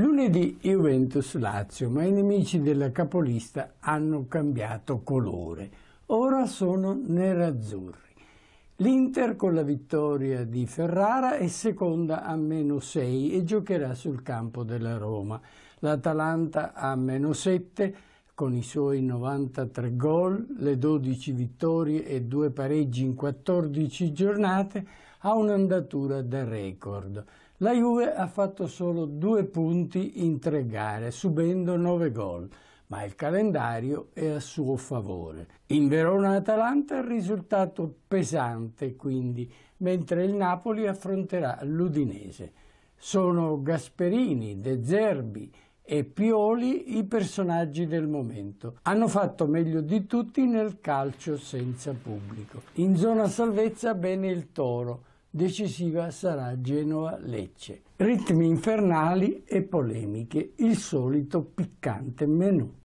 Lunedì Juventus-Lazio, ma i nemici della capolista hanno cambiato colore. Ora sono nerazzurri. L'Inter con la vittoria di Ferrara è seconda a meno 6 e giocherà sul campo della Roma. L'Atalanta a meno 7 con i suoi 93 gol, le 12 vittorie e due pareggi in 14 giornate, ha un'andatura da record. La Juve ha fatto solo due punti in tre gare, subendo nove gol, ma il calendario è a suo favore. In Verona-Atalanta il risultato pesante, quindi, mentre il Napoli affronterà l'Udinese. Sono Gasperini, De Zerbi, e Pioli i personaggi del momento. Hanno fatto meglio di tutti nel calcio senza pubblico. In zona salvezza bene il Toro, decisiva sarà Genova-Lecce. Ritmi infernali e polemiche, il solito piccante menù.